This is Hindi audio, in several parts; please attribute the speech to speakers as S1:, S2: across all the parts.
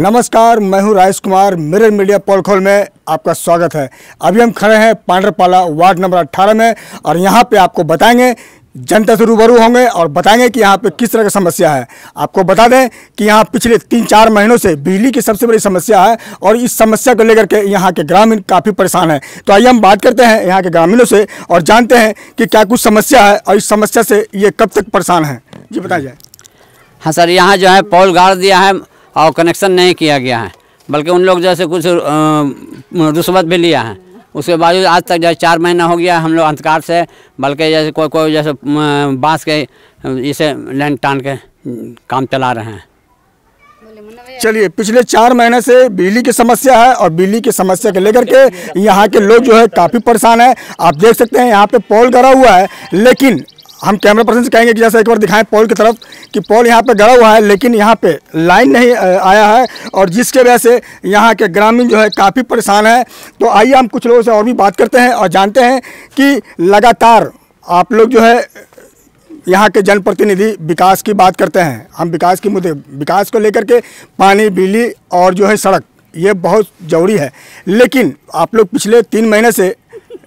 S1: नमस्कार मैं हूं राजेश कुमार मिरर मीडिया पोलखोल में आपका स्वागत है अभी हम खड़े हैं पांडरपाला वार्ड नंबर 18 में और यहां पे आपको बताएंगे जनता से रूबरू होंगे और बताएंगे कि यहाँ पे किस तरह की समस्या है आपको बता दें कि यहाँ पिछले तीन चार महीनों से बिजली की सबसे बड़ी समस्या है और इस समस्या को लेकर के यहाँ के ग्रामीण काफ़ी परेशान हैं तो आइए हम बात करते हैं यहाँ के ग्रामीणों से और जानते हैं कि क्या कुछ समस्या है और इस समस्या से ये कब तक परेशान है जी बताइए
S2: हाँ सर यहाँ जो है पोल गाड़ दिया है और कनेक्शन नहीं किया गया है बल्कि उन लोग जैसे कुछ रुस्वत भी लिया है उसके बावजूद आज तक जैसे चार महीना हो गया हम लोग अंधकार से बल्कि जैसे कोई कोई जैसे बांस के इसे लाइन टान के काम चला रहे हैं
S1: चलिए पिछले चार महीने से बिजली की समस्या है और बिजली की समस्या के लेकर के यहाँ के लोग जो है काफ़ी परेशान हैं आप देख सकते हैं यहाँ पे पोल गड़ा हुआ है लेकिन हम कैमरा पर्सन से कहेंगे कि जैसे एक बार दिखाएं पोल की तरफ कि पोल यहाँ पे गड़ा हुआ है लेकिन यहाँ पे लाइन नहीं आया है और जिसके वजह से यहाँ के ग्रामीण जो है काफ़ी परेशान है तो आइए हम कुछ लोगों से और भी बात करते हैं और जानते हैं कि लगातार आप लोग जो है यहाँ के जनप्रतिनिधि विकास की बात करते हैं हम विकास के मुद्दे विकास को लेकर के पानी बिजली और जो है सड़क ये बहुत ज़रूरी है लेकिन आप लोग पिछले तीन महीने से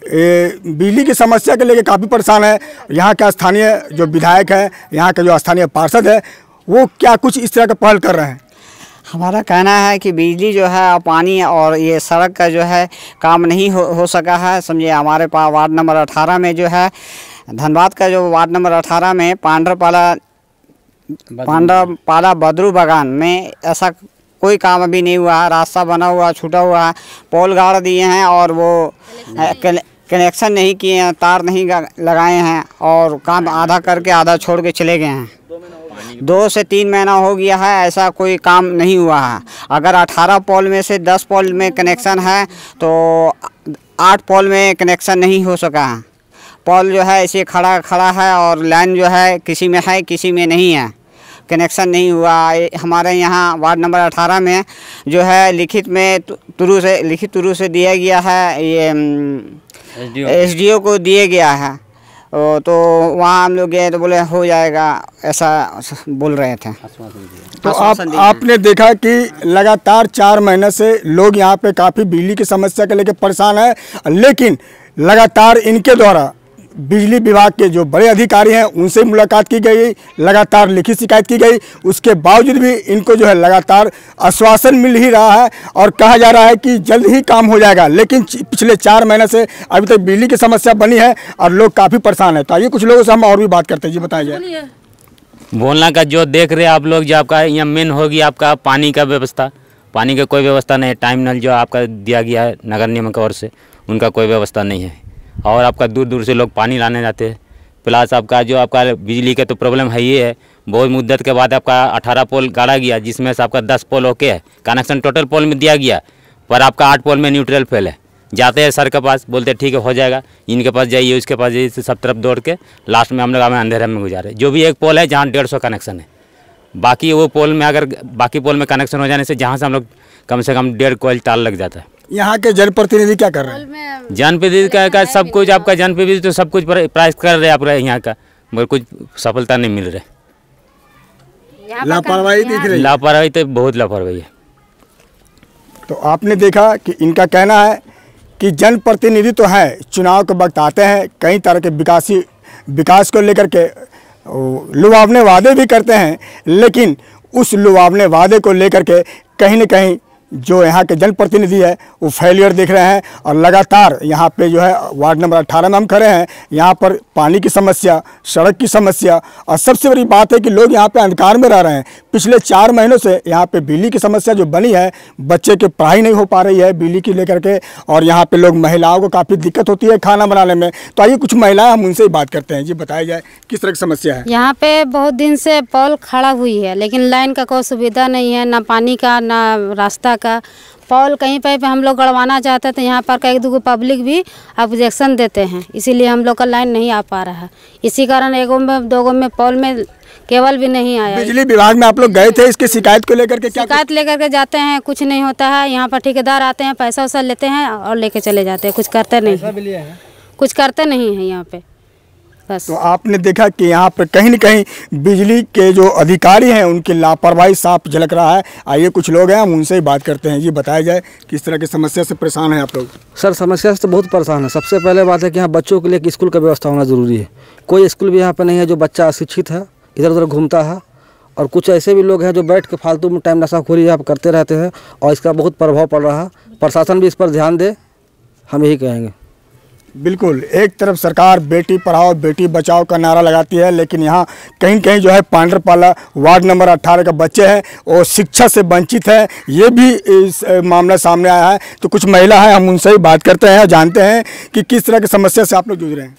S1: बिजली की समस्या के लेके काफ़ी परेशान है यहाँ के स्थानीय जो विधायक है यहाँ के जो स्थानीय पार्षद है वो क्या कुछ इस तरह का पहल कर रहे हैं
S2: हमारा कहना है कि बिजली जो है पानी और ये सड़क का जो है काम नहीं हो, हो सका है समझिए हमारे पास वार्ड नंबर अठारह में जो है धनबाद का जो वार्ड नंबर अठारह में पांडरपाला पांडरपाला बदरू बागान में ऐसा कोई काम अभी नहीं हुआ है रास्ता बना हुआ छूटा हुआ है पोल गाड़ दिए हैं और वो कनेक्शन नहीं किए हैं तार नहीं लगाए हैं और काम आधा करके आधा छोड़ के चले गए हैं दो से तीन महीना हो गया है ऐसा कोई काम नहीं हुआ है अगर 18 पॉल में से 10 पॉल में कनेक्शन है तो 8 पॉल में कनेक्शन नहीं हो सका है पॉल जो है इसे खड़ा खड़ा है और लाइन जो है किसी में है किसी में नहीं है कनेक्शन नहीं हुआ हमारे यहाँ वार्ड नंबर अठारह में जो है लिखित में तुरु से लिखित तुरु से दिया गया है ये एस डी ओ को दिए गया है तो वहाँ
S1: हम लोग गए तो बोले हो जाएगा ऐसा बोल रहे थे तो आप आपने देखा कि लगातार चार महीने से लोग यहाँ पे काफ़ी बिजली की समस्या के लेकर परेशान है लेकिन लगातार इनके द्वारा बिजली विभाग के जो बड़े अधिकारी हैं उनसे मुलाकात की गई लगातार लिखित शिकायत की गई उसके बावजूद भी इनको जो है लगातार आश्वासन मिल ही रहा है और कहा जा रहा है कि जल्द ही काम हो जाएगा लेकिन पिछले चार महीने से अभी तक बिजली की समस्या बनी है और लोग काफ़ी परेशान है तो आइए कुछ लोगों से हम और भी बात करते हैं जी बताया जाए
S3: बोलना का जो देख रहे आप लोग जो आपका यहाँ मेन होगी आपका पानी का व्यवस्था पानी का कोई व्यवस्था नहीं है टाइम नल जो आपका दिया गया है नगर निगम की ओर से उनका कोई व्यवस्था नहीं है और आपका दूर दूर से लोग पानी लाने जाते हैं प्लस आपका जो आपका बिजली का तो प्रॉब्लम है ही है बहुत मुद्दत के बाद आपका अठारह पोल गाड़ा गया जिसमें से आपका दस पोल होके है कनेक्शन टोटल पोल में दिया गया पर आपका आठ पोल में न्यूट्रल फेल है जाते हैं सर के पास बोलते ठीक है हो जाएगा इनके पास जाइए उसके पास जाइए सब तरफ दौड़ के लास्ट में हम लोग हमें अंधेरे में गुजारे जो भी एक पोल है जहाँ डेढ़ सौ कनेक्शन है बाकी वो पोल में अगर बाकी पोल में कनेक्शन हो जाने से जहाँ से हम लोग कम से कम डेढ़ कोयल टाल लग जाता है
S1: यहाँ के जनप्रतिनिधि क्या कर रहे
S3: हैं जनप्रतिनिधि का, का सब कुछ आपका जनप्रतिनिधि तो सब कुछ प्रयास कर रहे आप यहाँ का मगर कुछ सफलता नहीं मिल रहा
S1: लापरवाही दिख रही
S3: लापरवाही तो बहुत लापरवाही है
S1: तो आपने देखा कि इनका कहना है कि जनप्रतिनिधि तो हैं चुनाव के वक्त आते हैं कई तरह के विकासी विकास को लेकर के लुभावने वादे भी करते हैं लेकिन उस लुभावने वादे को लेकर के कहीं ना कहीं जो यहाँ के जनप्रतिनिधि है वो फेलियर देख रहे हैं और लगातार यहाँ पे जो है वार्ड नंबर अट्ठारह में हम खड़े हैं यहाँ पर पानी की समस्या सड़क की समस्या और सबसे बड़ी बात है कि लोग यहाँ पे अंधकार में रह रहे हैं पिछले चार महीनों से यहाँ पे बिजली की समस्या जो बनी है बच्चे के पढ़ाई नहीं हो पा रही है बिजली की लेकर के और यहाँ पर लोग महिलाओं को काफ़ी दिक्कत होती है खाना बनाने में तो आइए कुछ महिलाएँ हम उनसे ही बात करते हैं जी बताया जाए किस तरह की समस्या है
S2: यहाँ पर बहुत दिन से पोल खड़ा हुई है लेकिन लाइन का कोई सुविधा नहीं है ना पानी का ना रास्ता का पॉल कहीं पर हम लोग गड़वाना चाहते हैं तो यहाँ पर का एक दो पब्लिक भी ऑब्जेक्शन देते हैं इसीलिए हम लोग का लाइन नहीं आ पा रहा है इसी कारण एगो में दो गो में पॉल में केवल भी नहीं आया बिजली
S1: विभाग में आप लोग गए थे इसकी शिकायत को लेकर के क्या
S2: शिकायत लेकर के जाते हैं कुछ नहीं होता है यहाँ पर ठेकेदार आते हैं पैसा वैसा लेते हैं और लेके चले जाते हैं कुछ करते नहीं कुछ करते नहीं है यहाँ पे
S1: तो आपने देखा कि यहाँ पर कहीं ना कहीं बिजली के जो अधिकारी हैं उनकी लापरवाही साफ झलक रहा है आइए कुछ लोग हैं हम उनसे ही बात करते हैं ये बताया जाए किस तरह की समस्या से परेशान हैं आप लोग सर समस्या से तो बहुत परेशान है सबसे पहले बात है कि यहाँ बच्चों के लिए स्कूल का व्यवस्था होना ज़रूरी है कोई स्कूल भी यहाँ
S4: पर नहीं है जो बच्चा अशिक्षित है इधर उधर घूमता है और कुछ ऐसे भी लोग हैं जो बैठ के फालतू में
S1: टाइम नशाखोरी यहाँ पर करते रहते हैं और इसका बहुत प्रभाव पड़ रहा है प्रशासन भी इस पर ध्यान दे हम यही कहेंगे बिल्कुल एक तरफ सरकार बेटी पढ़ाओ बेटी बचाओ का नारा लगाती है लेकिन यहाँ कहीं कहीं जो है पांडरपाला वार्ड नंबर 18 का बच्चे हैं और शिक्षा से वंचित है ये भी इस मामला सामने आया है तो कुछ महिला हैं हम उनसे ही बात करते हैं जानते हैं कि किस तरह की समस्या से आप लोग जूझ रहे हैं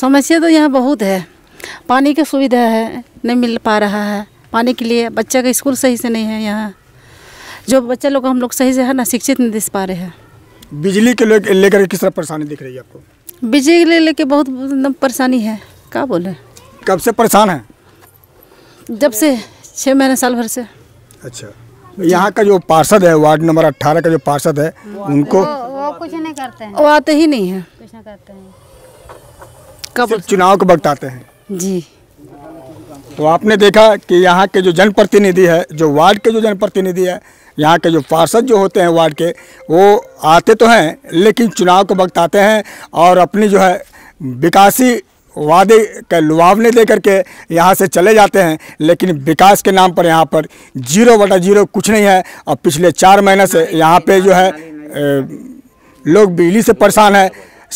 S2: समस्या तो यहाँ बहुत है पानी की सुविधा है नहीं मिल पा रहा है पानी के लिए बच्चा का स्कूल सही से नहीं है यहाँ जो बच्चा लोग हम लोग सही से है ना शिक्षित नहीं दे पा रहे हैं
S1: बिजली के लेकर ले किस तरह परेशानी दिख रही है आपको
S2: बिजली ले लेके बहुत परेशानी है क्या बोले
S1: कब से परेशान है
S2: जब से छः महीने साल भर से
S1: अच्छा यहाँ का जो पार्षद है वार्ड नंबर अठारह का जो पार्षद है उनको वो,
S2: वो कुछ नहीं करते हैं वो आते ही नहीं है
S1: कुछ करते हैं कब चुनाव के वक्त आते हैं जी तो आपने देखा कि यहाँ के जो जनप्रतिनिधि है जो वार्ड के जो जनप्रतिनिधि है यहाँ के जो पार्षद जो होते हैं वार्ड के वो आते तो हैं लेकिन चुनाव के वक्त आते हैं और अपनी जो है विकासी वादे के लुभावने दे करके यहाँ से चले जाते हैं लेकिन विकास के नाम पर यहाँ पर जीरो बटा जीरो कुछ नहीं है और पिछले चार महीने से यहाँ पे जो है लोग बिजली से परेशान है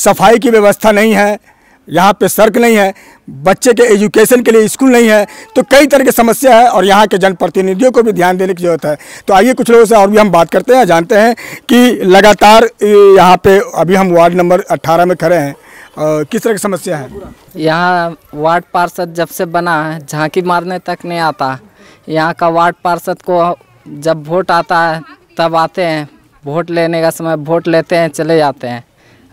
S1: सफाई की व्यवस्था नहीं है यहाँ पे सड़क नहीं है बच्चे के एजुकेशन के लिए स्कूल नहीं है तो कई तरह की समस्या है और यहाँ के जनप्रतिनिधियों को भी ध्यान देने की ज़रूरत है तो आइए कुछ लोगों से और भी हम बात करते हैं जानते हैं कि लगातार यहाँ पे अभी हम वार्ड नंबर 18 में खड़े हैं आ, किस तरह की समस्या है
S4: यहाँ वार्ड पार्षद जब से बना है झांकी मारने तक नहीं आता यहाँ का वार्ड पार्षद को जब वोट आता है तब आते हैं वोट लेने का समय वोट लेते हैं चले जाते हैं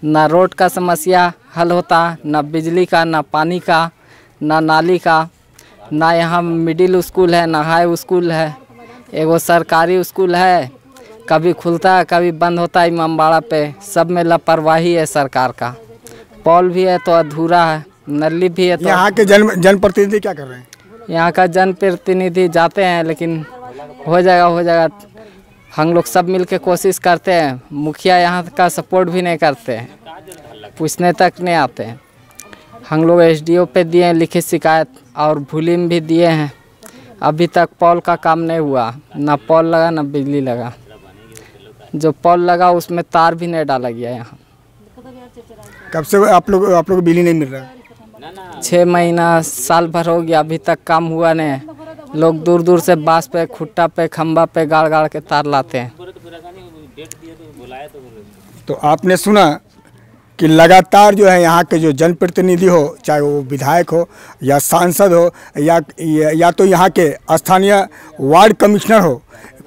S4: ना रोड का समस्या हल होता ना बिजली का ना पानी का ना नाली का ना यहाँ मिडिल स्कूल है ना हाई स्कूल है एगो सरकारी स्कूल है कभी खुलता है कभी बंद होता है इमामबाड़ा पे सब में लापरवाही है सरकार का पॉल भी है तो अधूरा है नली भी है तो यहाँ के जन
S1: जनप्रतिनिधि क्या कर रहे हैं
S4: यहाँ का जनप्रतिनिधि जाते हैं लेकिन हो जाएगा हो जाएगा हम लोग सब मिल के कोशिश करते हैं मुखिया यहाँ का सपोर्ट भी नहीं करते हैं पूछने तक नहीं आते हैं हम लोग एस डी ओ पे दिए हैं लिखित शिकायत और भूलिम भी दिए हैं अभी तक पॉल का काम नहीं हुआ ना पॉल लगा ना बिजली लगा जो पॉल लगा उसमें तार भी नहीं डाला गया यहाँ
S1: कब से आप लोग आप लोग बिजली नहीं मिल रहा
S4: छः महीना साल भर हो गया अभी तक काम हुआ नहीं लोग दूर दूर से बांस पे खुट्टा पे खम्बा पे
S1: गाड़ गाड़ के तार लाते हैं तो आपने सुना कि लगातार जो है यहाँ के जो जनप्रतिनिधि हो चाहे वो विधायक हो या सांसद हो या या तो यहाँ के स्थानीय वार्ड कमिश्नर हो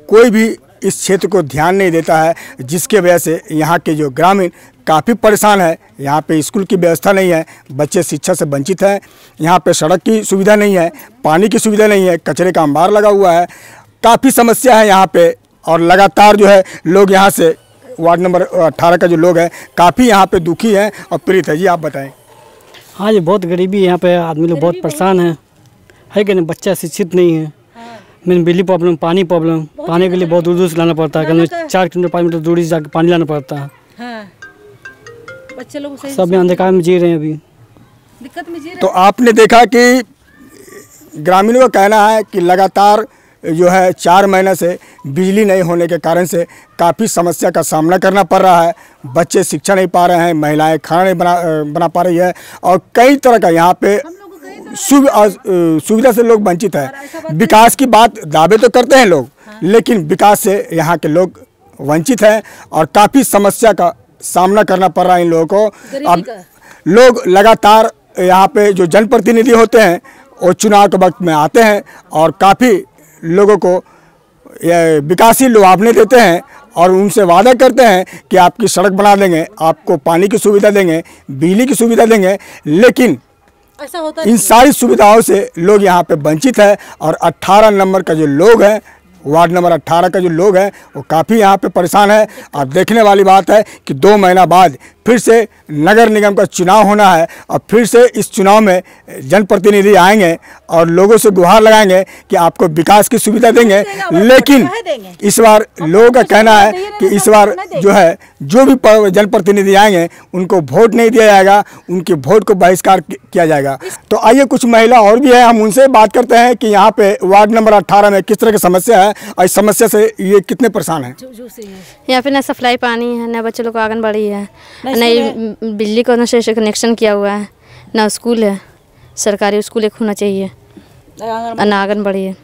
S1: कोई भी इस क्षेत्र को ध्यान नहीं देता है जिसके वजह से यहाँ के जो ग्रामीण काफ़ी परेशान है यहाँ पे स्कूल की व्यवस्था नहीं है बच्चे शिक्षा से वंचित हैं यहाँ पे सड़क की सुविधा नहीं है पानी की सुविधा नहीं है कचरे का अंबार लगा हुआ है काफ़ी समस्या है यहाँ पे और लगातार जो है लोग यहाँ से वार्ड नंबर अट्ठारह का जो लोग हैं काफ़ी यहाँ पे दुखी हैं और पीड़ित है जी आप बताएँ
S4: हाँ जी बहुत गरीबी यहाँ पर आदमी लोग बहुत परेशान है है कि नहीं बच्चा शिक्षित नहीं है हाँ। मेन बिजली प्रॉब्लम पानी प्रॉब्लम पानी के लिए बहुत दूर दूर से लाना पड़ता है कहीं तो- चार किलोमीटर पाँच मीटर दूरी से जाकर पानी लाना पड़ता है
S3: हाँ।
S2: बच्चे लोग
S4: सब यहाँ
S1: में जी रहे हैं अभी
S2: दिक्कत में जी रहे
S4: तो
S1: आपने देखा कि ग्रामीणों का कहना है कि लगातार जो है चार महीने से बिजली नहीं होने के कारण से काफ़ी समस्या का सामना करना पड़ रहा है बच्चे शिक्षा नहीं पा रहे हैं महिलाएं खाना नहीं बना बना पा रही है और कई तरह का यहाँ पे सुविधा से लोग वंचित हैं विकास की बात दावे तो करते हैं लोग हाँ। लेकिन विकास से यहाँ के लोग वंचित हैं और काफ़ी समस्या का सामना करना पड़ रहा है इन लोगों को अब लोग लगातार यहाँ पे जो जनप्रतिनिधि होते हैं वो चुनाव के वक्त में आते हैं और काफ़ी लोगों को विकासी लुभावने देते हैं और उनसे वादा करते हैं कि आपकी सड़क बना देंगे आपको पानी की सुविधा देंगे बिजली की सुविधा देंगे लेकिन
S3: ऐसा होता इन तो सारी सुविधाओं
S1: से लोग यहाँ पे वंचित है और 18 नंबर का जो लोग हैं वार्ड नंबर अट्ठारह के जो लोग हैं वो काफ़ी यहाँ पे परेशान है और देखने वाली बात है कि दो महीना बाद फिर से नगर निगम का चुनाव होना है और फिर से इस चुनाव में जनप्रतिनिधि आएंगे और लोगों से गुहार लगाएंगे कि आपको विकास की सुविधा देंगे लेकिन इस बार लोगों का कहना है कि इस बार जो है जो भी जनप्रतिनिधि आएंगे उनको वोट नहीं दिया जाएगा उनके वोट को बहिष्कार किया जाएगा तो आइए कुछ महिला और भी है हम उनसे बात करते हैं कि यहाँ पे वार्ड नंबर अट्ठारह में किस तरह की समस्या है और इस समस्या से ये कितने परेशान है
S3: यहाँ पे न सप्लाई पानी है न बच्चों लोग आंगनबाड़ी है नहीं बिजली का से कनेक्शन किया हुआ है ना स्कूल है सरकारी स्कूल एक होना चाहिए ना आंगनबाड़ी है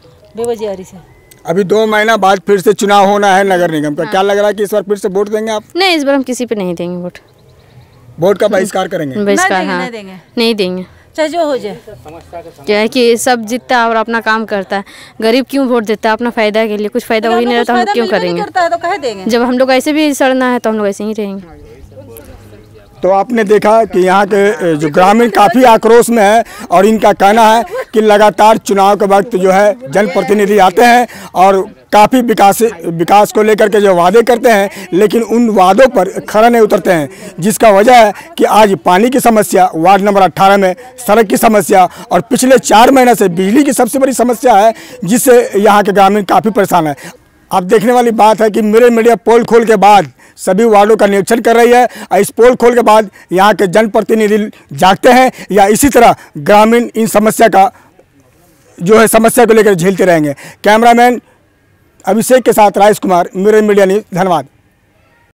S1: अभी दो महीना बाद फिर से चुनाव होना है नगर निगम का हाँ। क्या लग रहा है कि इस बार फिर से वोट देंगे आप
S3: नहीं इस बार हम किसी पे नहीं
S1: देंगे वोट वोट का बहिष्कार करेंगे बहिष्कार हाँ नहीं देंगे
S3: नहीं देंगे चाहे जो हो जाए क्या है कि सब जीतता है और अपना काम करता है गरीब क्यों वोट देता है अपना फायदा के लिए कुछ फायदा वही नहीं रहता हम क्यों करेंगे तो जब हम लोग ऐसे भी सड़ना है तो हम लोग ऐसे ही रहेंगे
S1: तो आपने देखा कि यहाँ के जो ग्रामीण काफ़ी आक्रोश में है और इनका कहना है कि लगातार चुनाव के वक्त जो है जनप्रतिनिधि आते हैं और काफ़ी विकास विकास को लेकर के जो वादे करते हैं लेकिन उन वादों पर खरा नहीं उतरते हैं जिसका वजह है कि आज पानी की समस्या वार्ड नंबर 18 में सड़क की समस्या और पिछले चार महीने से बिजली की सबसे बड़ी समस्या है जिससे यहाँ के ग्रामीण काफ़ी परेशान है अब देखने वाली बात है कि मेरे मीडिया पोल खोल के बाद सभी वार्डों का निरीक्षण कर रही है और इस पोल खोल के बाद यहाँ के जनप्रतिनिधि जागते हैं या इसी तरह ग्रामीण इन समस्या का जो है समस्या को लेकर झेलते रहेंगे कैमरामैन अभिषेक के साथ राजेश कुमार मेरे मीडिया न्यूज़ धन्यवाद